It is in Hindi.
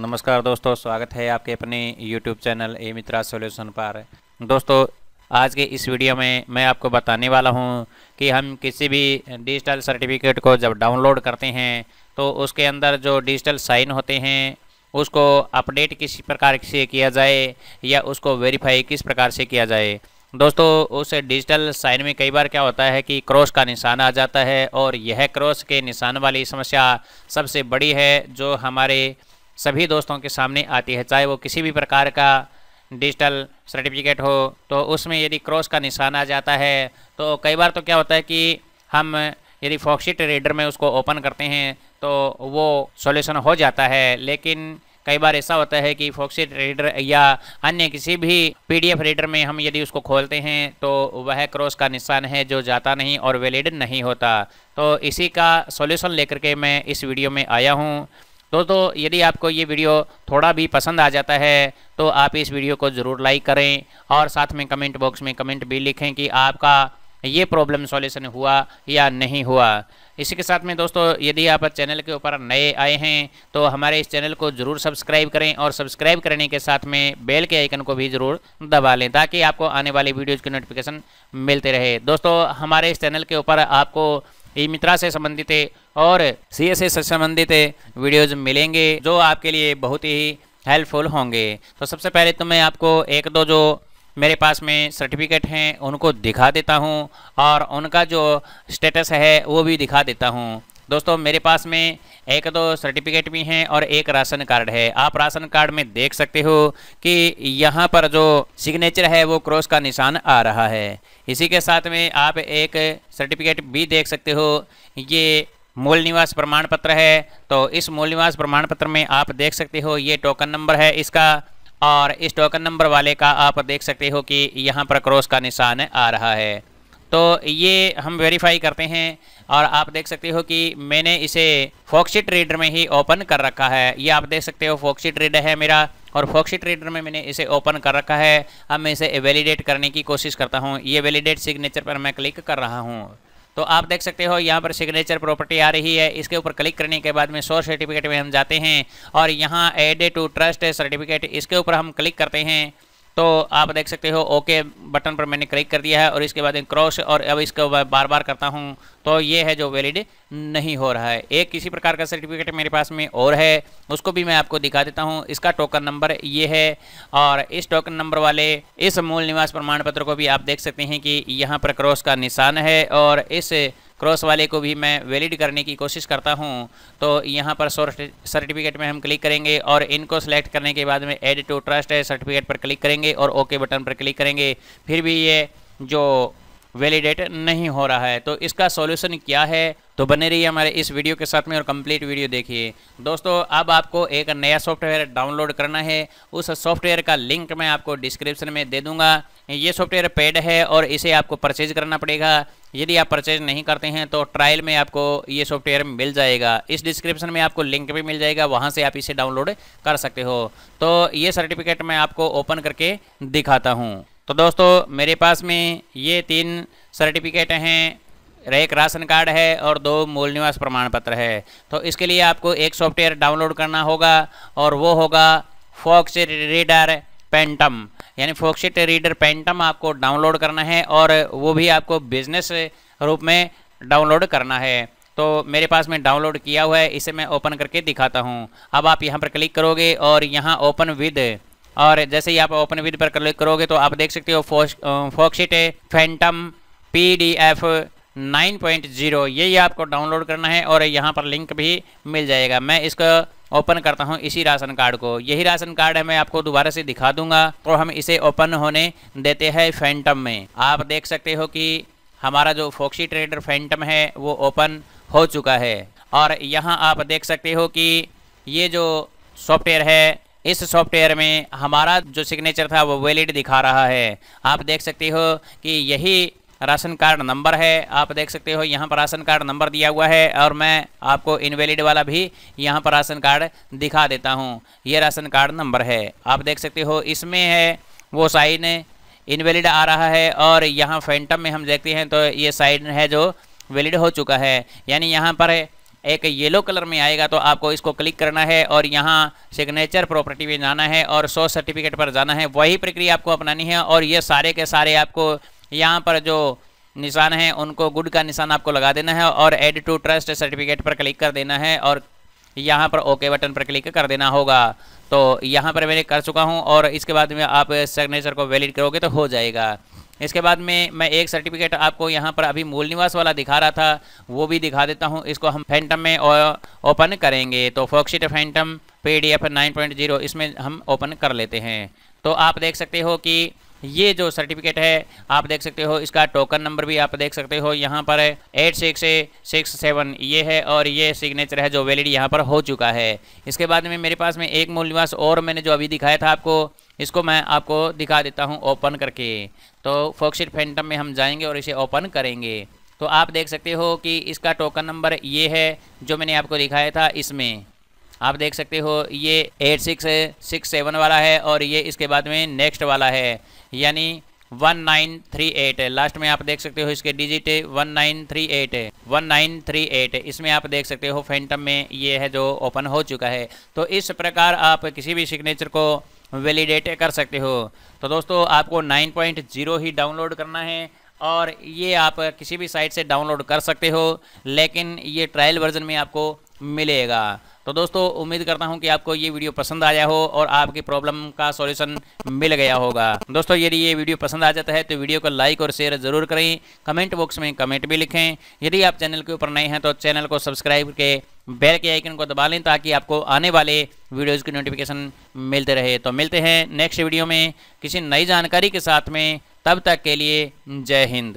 नमस्कार दोस्तों स्वागत है आपके अपने YouTube channel A Mitra solution पर दोस्तों आज के इस वीडियो में मैं आपको बताने वाला हूं कि हम किसी भी डिजिटल सर्टिफिकेट को जब डाउनलोड करते हैं तो उसके अंदर जो डिजिटल साइन होते हैं उसको अपडेट किस प्रकार से किया जाए या उसको वेरीफाई किस प्रकार से किया जाए दोस्तों उस डिजिटल साइन में कई बार क्या होता है कि क्रॉस का निशान आ जाता है और यह क्रॉस के निशान वाली समस्या सबसे बड़ी है जो हमारे सभी दोस्तों के सामने आती है चाहे वो किसी भी प्रकार का डिजिटल सर्टिफिकेट हो तो उसमें यदि क्रॉस का निशान आ जाता है तो कई बार तो क्या होता है कि हम यदि फॉक्सीट रीडर में उसको ओपन करते हैं तो वो सॉल्यूशन हो जाता है लेकिन कई बार ऐसा होता है कि फॉक्सीट रीडर या अन्य किसी भी पीडीएफ रीडर में हम यदि उसको खोलते हैं तो वह क्रॉस का निशान है जो जाता नहीं और वैलिड नहीं होता तो इसी का सॉल्यूशन लेकर के मैं इस वीडियो में आया हूँ दोस्तों यदि आपको ये वीडियो थोड़ा भी पसंद आ जाता है तो आप इस वीडियो को ज़रूर लाइक करें और साथ में कमेंट बॉक्स में कमेंट भी लिखें कि आपका ये प्रॉब्लम सॉल्यूशन हुआ या नहीं हुआ इसी के साथ में दोस्तों यदि आप चैनल के ऊपर नए आए हैं तो हमारे इस चैनल को ज़रूर सब्सक्राइब करें और सब्सक्राइब करने के साथ में बेल के आइकन को भी ज़रूर दबा लें ताकि आपको आने वाली वीडियोज़ की नोटिफिकेशन मिलते रहे दोस्तों हमारे इस चैनल के ऊपर आपको ई मित्रा से संबंधित और सी से संबंधित वीडियोज मिलेंगे जो आपके लिए बहुत ही हेल्पफुल होंगे तो सबसे पहले तो मैं आपको एक दो जो मेरे पास में सर्टिफिकेट हैं उनको दिखा देता हूँ और उनका जो स्टेटस है वो भी दिखा देता हूँ दोस्तों मेरे पास में एक दो सर्टिफिकेट भी हैं और एक राशन कार्ड है आप राशन कार्ड में देख सकते हो कि यहाँ पर जो सिग्नेचर है वो क्रॉस का निशान आ रहा है इसी के साथ में आप एक सर्टिफिकेट भी देख सकते हो ये मूल निवास प्रमाण पत्र है तो इस मूल निवास प्रमाण पत्र में आप देख सकते हो ये टोकन नंबर है इसका और इस टोकन नंबर वाले का आप देख सकते हो कि यहाँ पर क्रॉस का निशान आ रहा है तो ये हम वेरीफाई करते हैं और आप देख सकते हो कि मैंने इसे फोक्सिट रीडर में ही ओपन कर रखा है ये आप देख सकते हो फोक्सिट रीडर है मेरा और फोक्सिट रीडर में मैंने इसे ओपन कर रखा है अब मैं इसे वैलिडेट करने की कोशिश करता हूँ ये वैलिडेट सिग्नेचर पर मैं क्लिक कर रहा हूँ तो आप देख सकते हो यहाँ पर सिग्नेचर प्रॉपर्टी आ रही है इसके ऊपर क्लिक करने के बाद में सोर्स सर्टिफिकेट में हम जाते हैं और यहाँ एडे टू ट्रस्ट सर्टिफिकेट इसके ऊपर हम क्लिक करते हैं तो आप देख सकते हो ओके बटन पर मैंने क्लिक कर दिया है और इसके बाद क्रॉस और अब इसको बार बार करता हूँ तो ये है जो वैलिड नहीं हो रहा है एक किसी प्रकार का सर्टिफिकेट मेरे पास में और है उसको भी मैं आपको दिखा देता हूँ इसका टोकन नंबर ये है और इस टोकन नंबर वाले इस मूल निवास प्रमाण पत्र को भी आप देख सकते हैं कि यहाँ पर क्रॉस का निशान है और इस क्रॉस वाले को भी मैं वैलिड करने की कोशिश करता हूँ तो यहाँ पर सर्टिफिकेट में हम क्लिक करेंगे और इनको सेलेक्ट करने के बाद में एड टू ट्रस्ट सर्टिफिकेट पर क्लिक करेंगे और ओके बटन पर क्लिक करेंगे फिर भी ये जो वैलिडेट नहीं हो रहा है तो इसका सॉल्यूशन क्या है तो बने रहिए हमारे इस वीडियो के साथ में और कंप्लीट वीडियो देखिए दोस्तों अब आपको एक नया सॉफ्टवेयर डाउनलोड करना है उस सॉफ्टवेयर का लिंक मैं आपको डिस्क्रिप्शन में दे दूंगा ये सॉफ्टवेयर पेड है और इसे आपको परचेज करना पड़ेगा यदि आप परचेज नहीं करते हैं तो ट्रायल में आपको ये सॉफ्टवेयर मिल जाएगा इस डिस्क्रिप्शन में आपको लिंक भी मिल जाएगा वहाँ से आप इसे डाउनलोड कर सकते हो तो ये सर्टिफिकेट मैं आपको ओपन करके दिखाता हूँ तो दोस्तों मेरे पास में ये तीन सर्टिफिकेट हैं एक राशन कार्ड है और दो मूल निवास प्रमाण पत्र है तो इसके लिए आपको एक सॉफ्टवेयर डाउनलोड करना होगा और वो होगा फॉक्स रीडर पेंटम यानी फोक्सिट रीडर पेंटम आपको डाउनलोड करना है और वो भी आपको बिजनेस रूप में डाउनलोड करना है तो मेरे पास में डाउनलोड किया हुआ है इसे मैं ओपन करके दिखाता हूँ अब आप यहाँ पर क्लिक करोगे और यहाँ ओपन विद और जैसे ही आप ओपन विद पर क्लिक करोगे तो आप देख सकते हो Foxit phantom P D F 9.0 यही आपको डाउनलोड करना है और यहाँ पर लिंक भी मिल जाएगा मैं इसको ओपन करता हूँ इसी राशन कार्ड को यही राशन कार्ड है मैं आपको दोबारा से दिखा दूंगा तो हम इसे ओपन होने देते हैं फैंटम में आप देख सकते हो कि हमारा जो फोक्सी ट्रेडर फैंटम है वो ओपन हो चुका है और यहाँ आप देख सकते हो कि ये जो सॉफ्टवेयर है इस सॉफ्टवेयर में हमारा जो सिग्नेचर था वो वैलिड दिखा रहा है आप देख सकते हो कि यही राशन कार्ड नंबर है आप देख सकते हो यहाँ पर राशन कार्ड नंबर दिया हुआ है और मैं आपको इनवैलिड वाला भी यहाँ पर राशन कार्ड दिखा देता हूँ ये राशन कार्ड नंबर है आप देख सकते हो इसमें है वो साइन इनवैलिड आ रहा है और यहाँ फैंटम में हम देखते हैं तो ये साइन है जो वैलिड हो चुका है यानी यहाँ पर है एक येलो कलर में आएगा तो आपको इसको क्लिक करना है और यहाँ सिग्नेचर प्रॉपर्टी में जाना है और सो सर्टिफिकेट पर जाना है वही प्रक्रिया आपको अपनानी है और ये सारे के सारे आपको यहाँ पर जो निशान है उनको गुड का निशान आपको लगा देना है और एड टू ट्रस्ट सर्टिफिकेट पर क्लिक कर देना है और यहाँ पर ओके बटन पर क्लिक कर देना होगा तो यहाँ पर मैंने कर चुका हूँ और इसके बाद में आप सिग्नेचर को वैलिड करोगे तो हो जाएगा इसके बाद में मैं एक सर्टिफिकेट आपको यहाँ पर अभी मूल निवास वाला दिखा रहा था वो भी दिखा देता हूँ इसको हम फैंटम में ओपन करेंगे तो फोकशीट फैंटम पी डी इसमें हम ओपन कर लेते हैं तो आप देख सकते हो कि ये जो सर्टिफिकेट है आप देख सकते हो इसका टोकन नंबर भी आप देख सकते हो यहाँ पर एट सिक्स सिक्स सेवन ये है और ये सिग्नेचर है जो वैलिड यहाँ पर हो चुका है इसके बाद में मेरे पास में एक मूल निवास और मैंने जो अभी दिखाया था आपको इसको मैं आपको दिखा देता हूँ ओपन करके तो फोक्सिट फैंटम में हम जाएंगे और इसे ओपन करेंगे तो आप देख सकते हो कि इसका टोकन नंबर ये है जो मैंने आपको दिखाया था इसमें आप देख सकते हो ये एट सिक्स सिक्स सेवन वाला है और ये इसके बाद में नेक्स्ट वाला है यानी one nine three eight last में आप देख सकते हो इसके digit one nine three eight one nine three eight इसमें आप देख सकते हो फैंटम में ये है जो ओपन हो चुका है तो इस प्रकार आप किसी भी सिग्नेचर को वैलिडेट कर सकते हो तो दोस्तों आपको नाइन पॉइंट ज़ीरो ही डाउनलोड करना है और ये आप किसी भी साइट से डाउनलोड कर सकते हो लेकिन ये ट्रायल वर्जन में आपको मिलेगा तो दोस्तों उम्मीद करता हूँ कि आपको ये वीडियो पसंद आया हो और आपकी प्रॉब्लम का सॉल्यूशन मिल गया होगा दोस्तों यदि ये वीडियो पसंद आ जाता है तो वीडियो को लाइक और शेयर ज़रूर करें कमेंट बॉक्स में कमेंट भी लिखें यदि आप चैनल के ऊपर नए हैं तो चैनल को सब्सक्राइब करके बेल के आइकन को दबा लें ताकि आपको आने वाले वीडियोज़ की नोटिफिकेशन मिलते रहे तो मिलते हैं नेक्स्ट वीडियो में किसी नई जानकारी के साथ में तब तक के लिए जय हिंद